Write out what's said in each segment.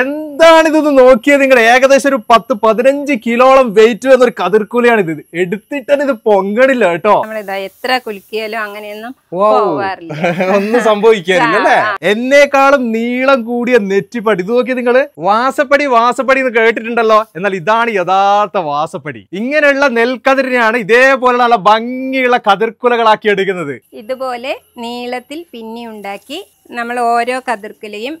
എന്താണ് നോക്കിയത് നിങ്ങൾ ഏകദേശം ഒരു പത്ത് പതിനഞ്ച് കിലോളം വെയിറ്റ് വന്നൊരു ഒരു കതിർക്കുലിയാണ് ഇത് എടുത്തിട്ട് ഇത് പൊങ്ങണില്ല കേട്ടോ എത്ര കുലുക്കിയാലും അങ്ങനെയൊന്നും ഒന്നും സംഭവിക്കാറില്ല അല്ലേ എന്നേക്കാളും നീളം കൂടിയ നെറ്റിപ്പടി ഇത് നോക്കി നിങ്ങൾ വാസപ്പടി വാസപ്പടി എന്ന് കേട്ടിട്ടുണ്ടല്ലോ എന്നാൽ ഇതാണ് യഥാർത്ഥ വാസപ്പടി ഇങ്ങനെയുള്ള നെൽക്കതിരിനെയാണ് ഇതേപോലെ നല്ല ഭംഗിയുള്ള കതിർക്കുലകളാക്കി എടുക്കുന്നത് ഇതുപോലെ നീളത്തിൽ പിന്നി ഉണ്ടാക്കി നമ്മൾ ഓരോ കതിർക്കിലെയും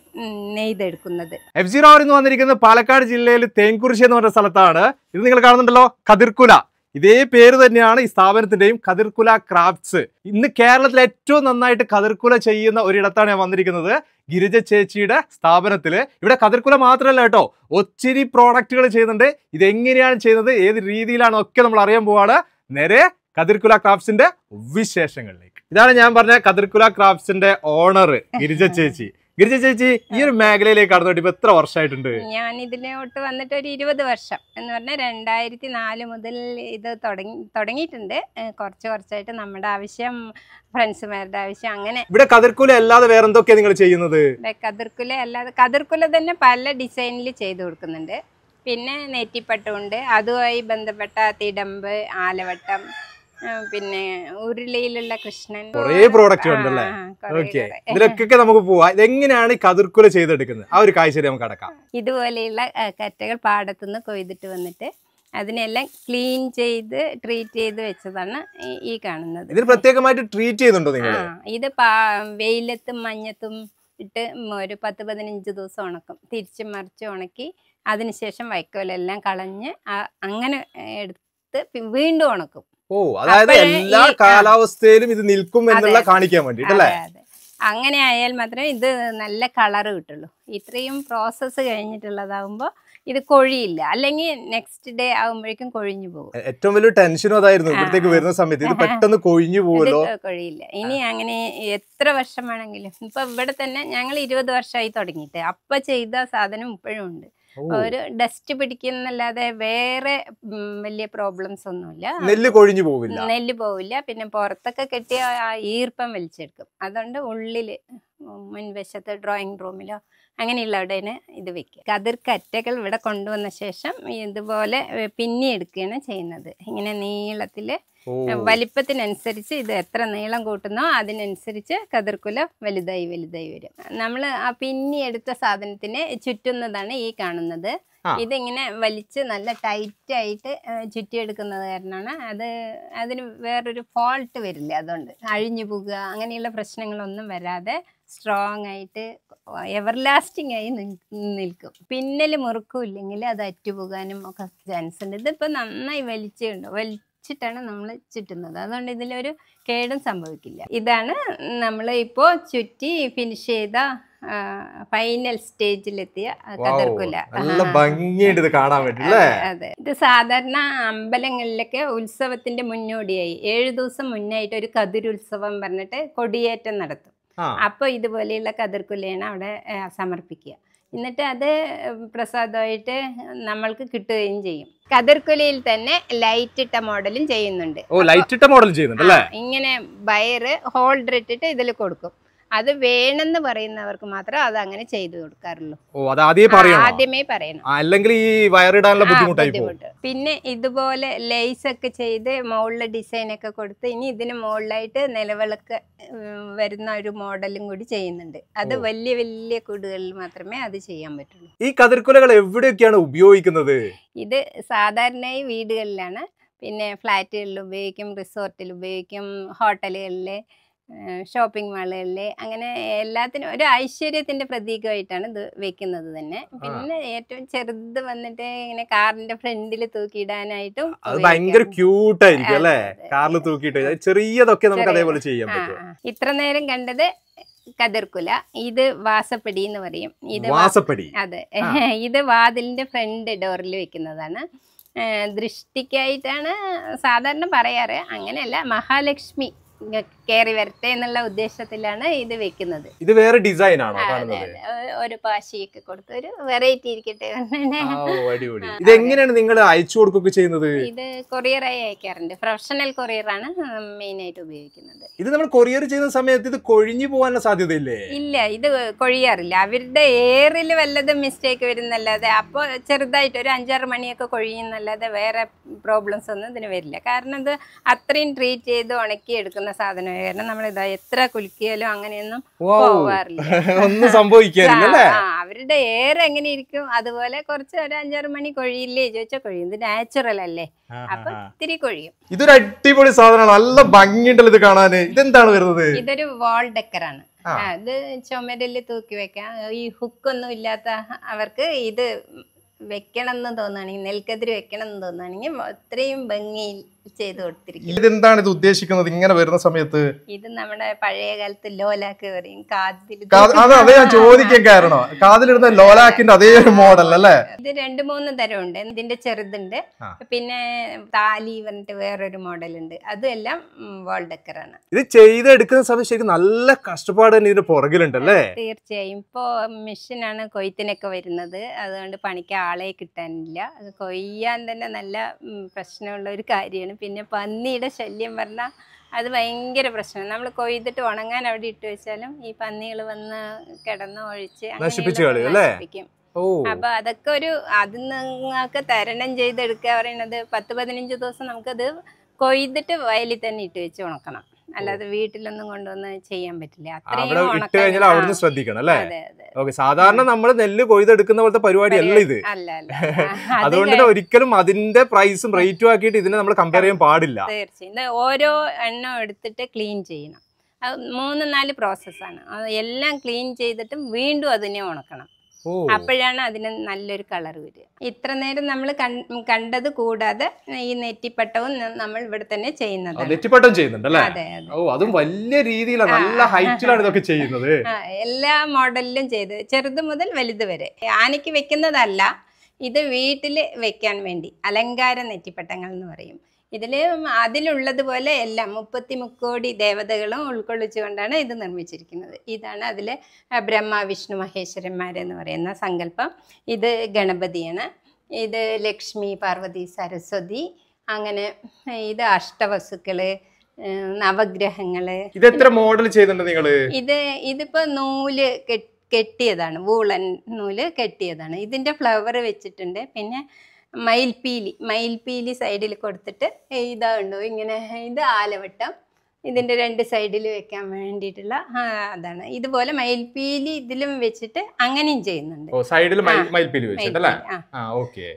നെയ്തെടുക്കുന്നത് എഫ് സീറോ എന്ന് വന്നിരിക്കുന്നത് പാലക്കാട് ജില്ലയിൽ തേങ്കുറിശി എന്ന് പറഞ്ഞ സ്ഥലത്താണ് ഇത് നിങ്ങൾ കാണുന്നുണ്ടല്ലോ കതിർക്കുല ഇതേ പേര് തന്നെയാണ് ഈ സ്ഥാപനത്തിന്റെയും കതിർക്കുല ക്രാഫ്റ്റ്സ് ഇന്ന് കേരളത്തിൽ ഏറ്റവും നന്നായിട്ട് കതിർക്കുല ചെയ്യുന്ന ഒരിടത്താണ് ഞാൻ വന്നിരിക്കുന്നത് ഗിരിജ ചേച്ചിയുടെ സ്ഥാപനത്തിൽ ഇവിടെ കതിർക്കുല മാത്രമല്ല കേട്ടോ ഒത്തിരി പ്രോഡക്റ്റുകൾ ചെയ്യുന്നുണ്ട് ഇതെങ്ങനെയാണ് ചെയ്യുന്നത് ഏത് രീതിയിലാണ് ഒക്കെ നമ്മൾ അറിയാൻ പോവാണ് നേരെ കതിർക്കുല ക്രാഫ്റ്റ്സിന്റെ വിശേഷങ്ങളിലേക്ക് ഇതാണ് ഞാൻ പറഞ്ഞ കതിർക്കുല ക്രാഫ്റ്റ്സിന്റെ ഓണർ ഗിരിജ ചേച്ചി ഗിരിജ ചേച്ചി ഈ ഒരു മേഖലയിലേക്ക് കടന്നോട്ട് ഇപ്പൊ എത്ര വർഷമായിട്ടുണ്ട് ഞാൻ ഇതിലോട്ട് വന്നിട്ട് ഒരു ഇരുപത് വർഷം എന്ന് പറഞ്ഞാൽ രണ്ടായിരത്തി നാല് മുതൽ ഇത് തുടങ്ങി തുടങ്ങിയിട്ടുണ്ട് കുറച്ച് കുറച്ചായിട്ട് നമ്മുടെ ആവശ്യം ഫ്രണ്ട്സുമാരുടെ ആവശ്യം അങ്ങനെ ഇവിടെ കതിർക്കുല അല്ലാതെ വേറെ നിങ്ങൾ ചെയ്യുന്നത് കതിർക്കുല അല്ലാതെ കതിർക്കുല തന്നെ പല ഡിസൈനിൽ ചെയ്തു കൊടുക്കുന്നുണ്ട് പിന്നെ നെറ്റിപ്പട്ടുണ്ട് അതുമായി ബന്ധപ്പെട്ട തിടമ്പ് ആലവട്ടം പിന്നെ ഉരുളയിലുള്ള കൃഷ്ണൻ കുറേ പ്രോഡക്റ്റ് ഉണ്ടല്ലേ ഓക്കെ ഇതിലൊക്കെ നമുക്ക് പോവാം ഇതെങ്ങനെയാണ് ഈ കതിർക്കുല ചെയ്തെടുക്കുന്നത് ആ ഒരു കാഴ്ച നമുക്ക് അടക്കാം ഇതുപോലെയുള്ള കറ്റകൾ പാടത്തുനിന്ന് കൊയ്തിട്ട് വന്നിട്ട് അതിനെല്ലാം ക്ലീൻ ചെയ്ത് ട്രീറ്റ് ചെയ്ത് വെച്ചതാണ് ഈ കാണുന്നത് ഇതിന് പ്രത്യേകമായിട്ട് ട്രീറ്റ് ചെയ്യുന്നുണ്ടോ നിങ്ങൾ ഇത് വെയിലത്തും മഞ്ഞത്തും ഇട്ട് ഒരു പത്ത് പതിനഞ്ച് ദിവസം ഉണക്കും തിരിച്ച് മറിച്ച് ഉണക്കി അതിനുശേഷം വൈക്കോലെല്ലാം കളഞ്ഞ് അങ്ങനെ എടുത്ത് വീണ്ടും ഉണക്കും ഓ അതായത് എല്ലാ കാലാവസ്ഥയിലും ഇത് നിൽക്കും എന്നുള്ള കാണിക്കാൻ വേണ്ടിട്ടല്ലേ അങ്ങനെ ആയാൽ മാത്രമേ ഇത് നല്ല കളർ കിട്ടുള്ളൂ ഇത്രയും പ്രോസസ്സ് കഴിഞ്ഞിട്ടുള്ളതാകുമ്പോൾ ഇത് കൊഴിയില്ല അല്ലെങ്കിൽ നെക്സ്റ്റ് ഡേ ആകുമ്പോഴേക്കും കൊഴിഞ്ഞു പോകും ഏറ്റവും വലിയ ടെൻഷനും അതായിരുന്നു ഇവിടത്തേക്ക് വരുന്ന സമയത്ത് ഇത് പെട്ടെന്ന് കൊഴിഞ്ഞു പോകുമല്ലോ കൊഴിയില്ല ഇനി അങ്ങനെ എത്ര വർഷം വേണമെങ്കിലും ഇപ്പൊ ഇവിടെ തന്നെ ഞങ്ങൾ ഇരുപത് വർഷമായി തുടങ്ങിയിട്ട് അപ്പൊ ചെയ്ത സാധനം ഇപ്പോഴും ഉണ്ട് ഒരു ഡസ്റ്റ് പിടിക്കുന്നല്ലാതെ വേറെ വലിയ പ്രോബ്ലംസ് ഒന്നുമില്ല നെല്ല് കൊഴിഞ്ഞു പോവില്ല നെല്ല് പോവില്ല പിന്നെ പുറത്തൊക്കെ കെട്ടിയ ഈർപ്പം വലിച്ചെടുക്കും അതുകൊണ്ട് ഉള്ളില് മുൻവശത്ത് ഡ്രോയിങ് റൂമിലോ അങ്ങനെയുള്ളവിടെയാണ് ഇത് വെക്കുക കതിർക്കറ്റകൾ ഇവിടെ കൊണ്ടുവന്ന ശേഷം ഇതുപോലെ പിന്നി എടുക്കുകയാണ് ചെയ്യുന്നത് ഇങ്ങനെ നീളത്തിൽ വലിപ്പത്തിനനുസരിച്ച് ഇത് എത്ര നീളം കൂട്ടുന്നോ അതിനനുസരിച്ച് കതിർക്കുല വലുതായി വലുതായി വരും നമ്മൾ ആ പിന്നി എടുത്ത സാധനത്തിനെ ചുറ്റുന്നതാണ് ഈ കാണുന്നത് ഇതിങ്ങനെ വലിച്ച് നല്ല ടൈറ്റ് ആയിട്ട് ചുറ്റിയെടുക്കുന്നത് കാരണമാണ് അത് അതിന് വേറൊരു ഫോൾട്ട് വരില്ല അതുകൊണ്ട് അഴിഞ്ഞു പോകുക അങ്ങനെയുള്ള പ്രശ്നങ്ങളൊന്നും വരാതെ സ്ട്രോങ് ആയിട്ട് എവർ ലാസ്റ്റിംഗ് ആയി നിൽക്കും പിന്നൽ ഇല്ലെങ്കിൽ അത് അറ്റുപോകാനും ഒക്കെ ചാൻസ് ഉണ്ട് ഇതിപ്പോൾ നന്നായി വലിച്ചുണ്ട് വലിച്ചിട്ടാണ് നമ്മൾ ചുറ്റുന്നത് അതുകൊണ്ട് ഇതിലൊരു കേടും സംഭവിക്കില്ല ഇതാണ് നമ്മൾ ഇപ്പോൾ ചുറ്റി ഫിനിഷ് ചെയ്ത ഫൈനൽ സ്റ്റേജിലെത്തിയ കതർക്കുല നല്ല ഭംഗിയായിട്ട് ഇത് കാണാൻ പറ്റില്ലേ അതെ ഇത് സാധാരണ അമ്പലങ്ങളിലൊക്കെ ഉത്സവത്തിന്റെ മുന്നോടിയായി ഏഴു ദിവസം മുന്നായിട്ട് ഒരു കതിരുത്സവം പറഞ്ഞിട്ട് കൊടിയേറ്റം നടത്തും അപ്പോൾ ഇതുപോലെയുള്ള കതിർക്കുലയാണ് അവിടെ സമർപ്പിക്കുക എന്നിട്ട് അത് പ്രസാദമായിട്ട് നമ്മൾക്ക് കിട്ടുകയും ചെയ്യും കതിർക്കുലയിൽ തന്നെ ലൈറ്റ് ഇട്ട മോഡലും ചെയ്യുന്നുണ്ട് ഓ ലൈറ്റ് ഇട്ട മോഡൽ ചെയ്യുന്നുണ്ട് അല്ലേ ഇങ്ങനെ വയറ് ഹോൾഡർ ഇട്ടിട്ട് ഇതിൽ കൊടുക്കും അത് വേണമെന്ന് പറയുന്നവർക്ക് മാത്രമേ അത് അങ്ങനെ ചെയ്തു കൊടുക്കാറുള്ളൂ ഓ ആദ്യമേ പറയണം അല്ലെങ്കിൽ ഈ പിന്നെ ഇതുപോലെ ലേസ് ഒക്കെ ചെയ്ത് മുകളിൽ ഡിസൈൻ ഒക്കെ കൊടുത്ത് ഇനി ഇതിന് മുകളിലായിട്ട് നിലവിളക്ക് വരുന്ന ഒരു മോഡലും കൂടി ചെയ്യുന്നുണ്ട് അത് വലിയ വലിയ കൂടുകളിൽ മാത്രമേ അത് ചെയ്യാൻ പറ്റുള്ളൂ ഈ കതിർക്കുലകൾ എവിടെയൊക്കെയാണ് ഉപയോഗിക്കുന്നത് ഇത് സാധാരണയായി വീടുകളിലാണ് പിന്നെ ഫ്ലാറ്റുകളിൽ ഉപയോഗിക്കും റിസോർട്ടിൽ ഉപയോഗിക്കും ഹോട്ടലുകളിൽ ഷോപ്പിംഗ് മാളുകളിൽ അങ്ങനെ എല്ലാത്തിനും ഒരു ഐശ്വര്യത്തിന്റെ പ്രതീകമായിട്ടാണ് ഇത് വെക്കുന്നത് തന്നെ പിന്നെ ഏറ്റവും ചെറുത് വന്നിട്ട് ഇങ്ങനെ കാറിന്റെ ഫ്രണ്ടിൽ തൂക്കിയിടാനായിട്ടും അത് ഭയങ്കര ക്യൂട്ട് ആയിരിക്കും അല്ലേ കാറിൽ തൂക്കിയിട്ട് ചെറിയതൊക്കെ നമുക്ക് അതേപോലെ ചെയ്യാൻ ഇത്ര നേരം കണ്ടത് കതിർക്കുല ഇത് വാസപ്പടി എന്ന് പറയും ഇത് വാസപ്പടി അതെ ഇത് വാതിലിന്റെ ഫ്രണ്ട് ഡോറിൽ വെക്കുന്നതാണ് ദൃഷ്ടിക്കായിട്ടാണ് സാധാരണ പറയാറ് അങ്ങനെയല്ല മഹാലക്ഷ്മി കയറി വരട്ടെ എന്നുള്ള ഉദ്ദേശത്തിലാണ് ഇത് വെക്കുന്നത് ഇത് വേറെ ഡിസൈൻ ആണോ ഒരു പാശിയൊക്കെ കൊടുത്ത് ഒരു വെറൈറ്റി ഇരിക്കട്ടെ അടിപൊളി ഇത് എങ്ങനെയാണ് നിങ്ങൾ അയച്ചു കൊടുക്കുകയൊക്കെ ചെയ്യുന്നത് ഇത് കൊറിയറായി അയക്കാറുണ്ട് പ്രൊഫഷണൽ ആണ് മെയിൻ ആയിട്ട് ഉപയോഗിക്കുന്നത് ഇത് നമ്മൾ കൊറിയർ ചെയ്യുന്ന സമയത്ത് ഇത് കൊഴിഞ്ഞു പോകാനുള്ള സാധ്യതയില്ലേ ഇല്ല ഇത് കൊഴിയാറില്ല അവരുടെ എയറിൽ വല്ലതും മിസ്റ്റേക്ക് വരുന്നല്ലാതെ അപ്പോൾ ചെറുതായിട്ട് ഒരു അഞ്ചാറ് മണിയൊക്കെ കൊഴിയുന്നല്ലാതെ വേറെ പ്രോബ്ലംസ് ഒന്നും ഇതിന് വരില്ല കാരണം ഇത് അത്രയും ട്രീറ്റ് ചെയ്ത് ഉണക്കി എടുക്കുന്ന സാധനം പറഞ്ഞത് കാരണം നമ്മൾ ഇതാ എത്ര കുലുക്കിയാലും അങ്ങനെയൊന്നും പോവാറില്ല ഒന്നും സംഭവിക്കാറില്ല അവരുടെ ഏറെ എങ്ങനെ ഇരിക്കും അതുപോലെ കുറച്ച് ഒരു അഞ്ചാറ് മണി കൊഴിയില്ലേ ചോദിച്ചാൽ കൊഴിയും ഇത് നാച്ചുറൽ അല്ലേ അപ്പൊ ഇത്തിരി കൊഴിയും ഇതൊരു അടിപൊളി സാധനമാണ് നല്ല ഭംഗിയുണ്ടല്ലോ ഇത് കാണാൻ ഇതെന്താണ് വരുന്നത് ഇതൊരു വാൾ ഡെക്കറാണ് ഇത് ചുമരല് തൂക്കി വെക്കാം ഈ ഹുക്ക് ഒന്നും ഇല്ലാത്ത അവർക്ക് ഇത് വെക്കണം എന്ന് തോന്നുകയാണെങ്കിൽ നെൽക്കതിരി വെക്കണം എന്ന് തോന്നുകയാണെങ്കിൽ ഇത്രയും ഭംഗിയിൽ ചെയ്തു കൊടുത്തിരിക്കുന്നത് ഇതെന്താണ് ഇത് ഉദ്ദേശിക്കുന്നത് ഇങ്ങനെ വരുന്ന സമയത്ത് ഇത് നമ്മുടെ പഴയ കാലത്ത് ലോലാക്ക് പറയും കാതിൽ അതെ ഞാൻ ചോദിക്കാൻ കാരണം കാതിലിടുന്ന ലോലാക്കിന്റെ അതേ ഒരു മോഡൽ അല്ലേ ഇത് രണ്ട് മൂന്ന് തരം ഉണ്ട് ഇതിന്റെ ചെറുതുണ്ട് പിന്നെ താലി പറഞ്ഞിട്ട് വേറൊരു മോഡൽ ഉണ്ട് അതെല്ലാം വാൾ ആണ് ഇത് ചെയ്തെടുക്കുന്ന സമയത്ത് ശരിക്കും നല്ല കഷ്ടപ്പാട് തന്നെ ഇതിന്റെ അല്ലേ തീർച്ചയായും ഇപ്പോ മെഷീനാണ് കൊയ്ത്തിനൊക്കെ വരുന്നത് അതുകൊണ്ട് പണിക്ക് ആളെ കിട്ടാനില്ല കൊയ്യാൻ തന്നെ നല്ല പ്രശ്നമുള്ള ഒരു കാര്യമാണ് പിന്നെ പന്നിയുടെ ശല്യം പറഞ്ഞാൽ അത് ഭയങ്കര പ്രശ്നമാണ് നമ്മൾ കൊയ്തിട്ട് ഉണങ്ങാൻ അവിടെ ഇട്ട് വെച്ചാലും ഈ പന്നികൾ വന്ന് കിടന്ന് ഒഴിച്ച് നശിപ്പിക്കും അപ്പൊ അതൊക്കെ ഒരു അതിൽ നിങ്ങൾക്ക് തരണം ചെയ്തെടുക്കുക പറയണത് പത്ത് പതിനഞ്ച് ദിവസം നമുക്കത് കൊയ്തിട്ട് വയലിൽ തന്നെ ഇട്ട് വെച്ച് ഉണക്കണം അല്ലാതെ വീട്ടിലൊന്നും കൊണ്ടുവന്ന് ചെയ്യാൻ പറ്റില്ല അവിടെ ഇട്ട് കഴിഞ്ഞാൽ അവിടുന്ന് ശ്രദ്ധിക്കണം അല്ലേ ഓക്കെ സാധാരണ നമ്മൾ നെല്ല് കൊയ്തെടുക്കുന്ന പോലത്തെ പരിപാടി അല്ല ഇത് അതുകൊണ്ട് തന്നെ ഒരിക്കലും അതിന്റെ പ്രൈസും റേറ്റും ആക്കിയിട്ട് ഇതിനെ നമ്മൾ കമ്പയർ ചെയ്യാൻ പാടില്ല ഓരോ എണ്ണം എടുത്തിട്ട് ക്ലീൻ ചെയ്യണം മൂന്ന് നാല് പ്രോസസ്സാണ് എല്ലാം ക്ലീൻ ചെയ്തിട്ടും വീണ്ടും അതിനെ ഉണക്കണം അപ്പോഴാണ് അതിന് നല്ലൊരു കളർ വരിക ഇത്ര നേരം നമ്മൾ കണ്ടത് കൂടാതെ ഈ നെറ്റിപ്പട്ടവും നമ്മൾ ഇവിടെ തന്നെ ചെയ്യുന്നത് നെറ്റിപ്പട്ടം ചെയ്യുന്നുണ്ട് ഓ അതും വലിയ നല്ല ഹൈറ്റിലാണ് ഇതൊക്കെ ചെയ്യുന്നത് എല്ലാ മോഡലിലും ചെയ്ത് ചെറുത് മുതൽ വലുത് വരെ ആനയ്ക്ക് വെക്കുന്നതല്ല ഇത് വീട്ടിൽ വെക്കാൻ വേണ്ടി അലങ്കാര നെറ്റിപ്പട്ടങ്ങൾ എന്ന് പറയും ഇതിൽ അതിലുള്ളതുപോലെ എല്ലാം മുപ്പത്തി മുക്കോടി ദേവതകളും ഉൾക്കൊള്ളിച്ചുകൊണ്ടാണ് ഇത് നിർമ്മിച്ചിരിക്കുന്നത് ഇതാണ് അതിലെ ബ്രഹ്മ വിഷ്ണു മഹേശ്വരന്മാരെന്ന് പറയുന്ന സങ്കല്പം ഇത് ഗണപതിയാണ് ഇത് ലക്ഷ്മി പാർവതി സരസ്വതി അങ്ങനെ ഇത് അഷ്ടവസ്തുക്കള് നവഗ്രഹങ്ങള് ഇത് മോഡൽ ചെയ്തിട്ടുണ്ട് നിങ്ങൾ ഇത് ഇതിപ്പോ നൂല് കെട്ടിയതാണ് വൂളൻ നൂല് കെട്ടിയതാണ് ഇതിന്റെ ഫ്ലവർ വെച്ചിട്ടുണ്ട് പിന്നെ മയിൽപ്പീലി മയിൽപ്പീലി സൈഡിൽ കൊടുത്തിട്ട് ഇതാ ഉണ്ടോ ഇങ്ങനെ ഇത് ആലവട്ടം ഇതിൻ്റെ രണ്ട് സൈഡിൽ വെക്കാൻ വേണ്ടിയിട്ടുള്ള അതാണ് ഇതുപോലെ മയിൽപ്പീലി ഇതിലും വെച്ചിട്ട് അങ്ങനെയും ചെയ്യുന്നുണ്ട് സൈഡിൽ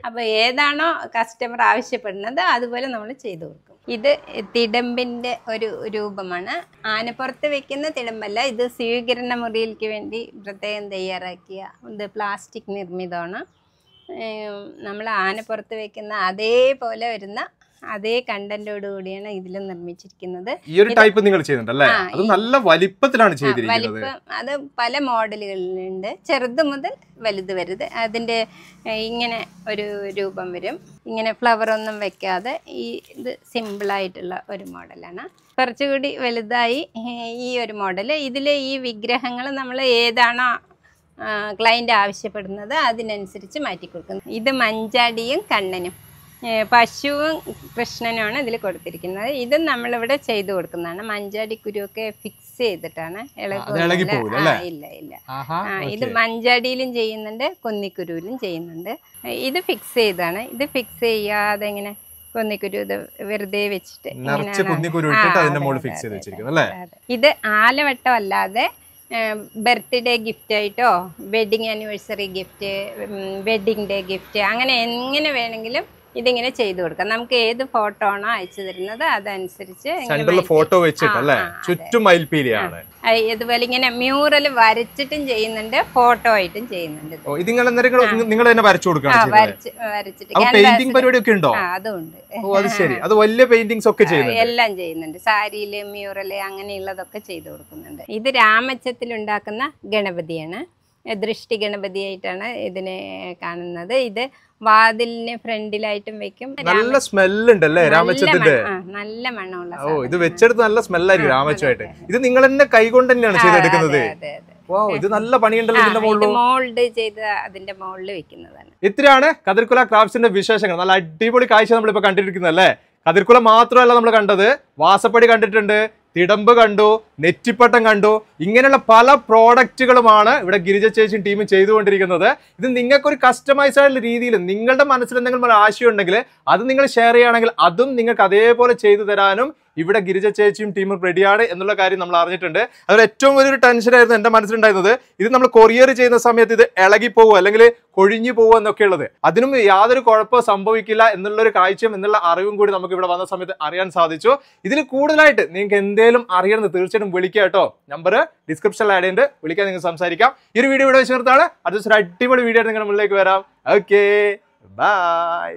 അപ്പൊ ഏതാണോ കസ്റ്റമർ ആവശ്യപ്പെടുന്നത് അതുപോലെ നമ്മൾ ചെയ്തു കൊടുക്കും ഇത് തിടമ്പിന്റെ ഒരു രൂപമാണ് ആനപ്പുറത്ത് വെക്കുന്ന തിടമ്പല്ല ഇത് സ്വീകരണ മുറിയിലേക്ക് വേണ്ടി പ്രത്യേകം തയ്യാറാക്കിയ ഇത് പ്ലാസ്റ്റിക് നിർമ്മിതമാണ് നമ്മൾ പുറത്ത് വെക്കുന്ന അതേപോലെ വരുന്ന അതേ കണ്ടന്റോട് കൂടിയാണ് ഇതിലും നിർമ്മിച്ചിരിക്കുന്നത് ഈ ഒരു ടൈപ്പ് നിങ്ങൾ ചെയ്യുന്നുണ്ടല്ലേ അത് നല്ല വലിപ്പത്തിലാണ് ചെയ്തിരിക്കുന്നത് അത് പല മോഡലുകളിലുണ്ട് ചെറുത് മുതൽ വലുത് വരുത് അതിന്റെ ഇങ്ങനെ ഒരു രൂപം വരും ഇങ്ങനെ ഫ്ലവർ ഒന്നും വെക്കാതെ ഈ ഇത് സിമ്പിളായിട്ടുള്ള ഒരു മോഡലാണ് കുറച്ചുകൂടി വലുതായി ഈ ഒരു മോഡൽ ഇതിലെ ഈ വിഗ്രഹങ്ങൾ നമ്മൾ ഏതാണോ ക്ലയൻറ്റ് ആവശ്യപ്പെടുന്നത് അതിനനുസരിച്ച് മാറ്റി കൊടുക്കുന്നു ഇത് മഞ്ചാടിയും കണ്ണനും പശുവും കൃഷ്ണനുമാണ് ഇതിൽ കൊടുത്തിരിക്കുന്നത് ഇതും നമ്മളിവിടെ ചെയ്തു കൊടുക്കുന്നതാണ് മഞ്ചാടി കുരുവൊക്കെ ഫിക്സ് ചെയ്തിട്ടാണ് ഇല്ല ഇല്ല ഇത് മഞ്ചാടിയിലും ചെയ്യുന്നുണ്ട് കൊന്നിക്കുരുവിലും ചെയ്യുന്നുണ്ട് ഇത് ഫിക്സ് ചെയ്താണ് ഇത് ഫിക്സ് ചെയ്യാതെ ഇങ്ങനെ കൊന്നിക്കുരു ഇത് വെറുതെ വെച്ചിട്ട് ഇത് ആലവട്ടം അല്ലാതെ ബർത്ത്ഡേ ഗിഫ്റ്റ് ആയിട്ടോ wedding anniversary gift wedding day gift അങ്ങനെ എങ്ങനെ വേണമെങ്കിലും ഇതിങ്ങനെ ചെയ്തു കൊടുക്കാം നമുക്ക് ഏത് ഫോട്ടോ ആണോ അയച്ചു തരുന്നത് അതനുസരിച്ച് സെന്ററിൽ ഫോട്ടോ വെച്ചിട്ടല്ലേ ചുറ്റും മയിൽപീലിയാണ് ഇതുപോലെ ഇങ്ങനെ മ്യൂറൽ വരച്ചിട്ടും ചെയ്യുന്നുണ്ട് ഫോട്ടോ ആയിട്ടും ചെയ്യുന്നുണ്ട് ഇതിങ്ങൾ നിങ്ങൾ തന്നെ വരച്ചു കൊടുക്കണം പെയിന്റിംഗ് പരിപാടി ഒക്കെ ഉണ്ടോ അതുണ്ട് അത് ശരി അത് വലിയ പെയിന്റിങ്സ് ഒക്കെ ചെയ്യുന്നുണ്ട് എല്ലാം ചെയ്യുന്നുണ്ട് സാരിയില് മ്യൂറല് അങ്ങനെയുള്ളതൊക്കെ ചെയ്തു കൊടുക്കുന്നുണ്ട് ഇത് രാമച്ചത്തിൽ ഉണ്ടാക്കുന്ന ഗണപതിയാണ് ദൃഷ്ടി ഗണപതിയായിട്ടാണ് ഇതിനെ കാണുന്നത് ഇത് വാതിലിന് ഫ്രണ്ടിലായിട്ടും വെക്കും നല്ല അല്ലേ രാമച്ചത്തിന്റെ നല്ല മണമുള്ള ഓ ഇത് വെച്ചെടുത്ത് നല്ല സ്മെല്ലായിരിക്കും രാമച്ചമായിട്ട് ഇത് നിങ്ങൾ തന്നെ കൈകൊണ്ട് തന്നെയാണ് ചെയ്തെടുക്കുന്നത് ഇത് നല്ല പണിയുണ്ടല്ലോ ഇതിന്റെ മോൾഡ് ചെയ്ത് അതിന്റെ മോളിൽ വെക്കുന്നതാണ് ഇത്രയാണ് കതിർക്കുല ക്രാഫ്റ്റ്സിന്റെ വിശേഷങ്ങൾ നല്ല അടിപൊളി കാഴ്ച നമ്മളിപ്പോ കണ്ടിരിക്കുന്നല്ലേ കതിർക്കുല മാത്രമല്ല നമ്മൾ കണ്ടത് വാസപ്പടി കണ്ടിട്ടുണ്ട് തിടമ്പ് കണ്ടു നെറ്റിപ്പട്ടം കണ്ടു ഇങ്ങനെയുള്ള പല പ്രോഡക്റ്റുകളുമാണ് ഇവിടെ ഗിരിജ ചേച്ചി ടീമും ചെയ്തുകൊണ്ടിരിക്കുന്നത് ഇത് നിങ്ങൾക്കൊരു കസ്റ്റമൈസ് ആയിട്ടുള്ള രീതിയിൽ നിങ്ങളുടെ മനസ്സിൽ എന്തെങ്കിലും ഒരു ആശയം ഉണ്ടെങ്കിൽ അത് നിങ്ങൾ ഷെയർ ചെയ്യുകയാണെങ്കിൽ അതും നിങ്ങൾക്ക് അതേപോലെ ചെയ്തു തരാനും ഇവിടെ ഗിരിജ ചേച്ചിയും ടീമും റെഡിയാണ് എന്നുള്ള കാര്യം നമ്മൾ അറിഞ്ഞിട്ടുണ്ട് അതിൽ ഏറ്റവും വലിയൊരു ടെൻഷനായിരുന്നു എൻ്റെ മനസ്സിലുണ്ടായിരുന്നത് ഇത് നമ്മൾ കൊറിയർ ചെയ്യുന്ന സമയത്ത് ഇത് ഇളകിപ്പോകുമോ അല്ലെങ്കിൽ കൊഴിഞ്ഞു പോകുമോ എന്നൊക്കെയുള്ളത് അതിനും യാതൊരു കുഴപ്പവും സംഭവിക്കില്ല എന്നുള്ളൊരു കാഴ്ചയും എന്നുള്ള അറിവും കൂടി നമുക്ക് ഇവിടെ വന്ന സമയത്ത് അറിയാൻ സാധിച്ചു ഇതിൽ കൂടുതലായിട്ട് നിങ്ങൾക്ക് എന്തെങ്കിലും അറിയണമെന്ന് തീർച്ചയായിട്ടും വിളിക്കുക കേട്ടോ നമ്പർ ഡിസ്ക്രിപ്ഷനിൽ ആഡ് ചെയ്തിട്ട് വിളിക്കാൻ നിങ്ങൾ സംസാരിക്കാം ഈ ഒരു വീഡിയോ ഇവിടെ ചേർത്താണ് അടുത്ത അടിപൊളി വീഡിയോ നിങ്ങളുടെ നിങ്ങൾ മുന്നിലേക്ക് വരാം ഓക്കെ ബൈ